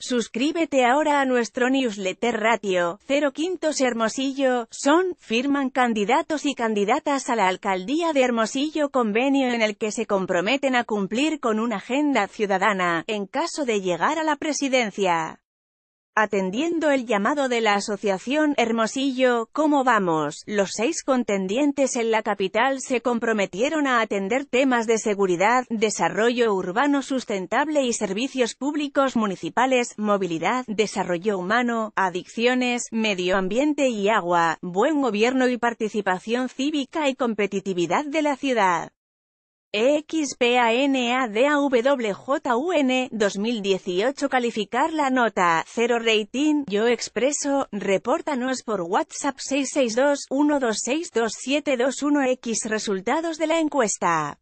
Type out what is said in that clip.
Suscríbete ahora a nuestro newsletter Ratio, 0 Quintos Hermosillo, son, firman candidatos y candidatas a la alcaldía de Hermosillo convenio en el que se comprometen a cumplir con una agenda ciudadana, en caso de llegar a la presidencia. Atendiendo el llamado de la Asociación Hermosillo, ¿Cómo vamos? Los seis contendientes en la capital se comprometieron a atender temas de seguridad, desarrollo urbano sustentable y servicios públicos municipales, movilidad, desarrollo humano, adicciones, medio ambiente y agua, buen gobierno y participación cívica y competitividad de la ciudad. EXPANADAWJUN 2018 calificar la nota 0 rating Yo Expreso repórtanos por WhatsApp 662 126 X resultados de la encuesta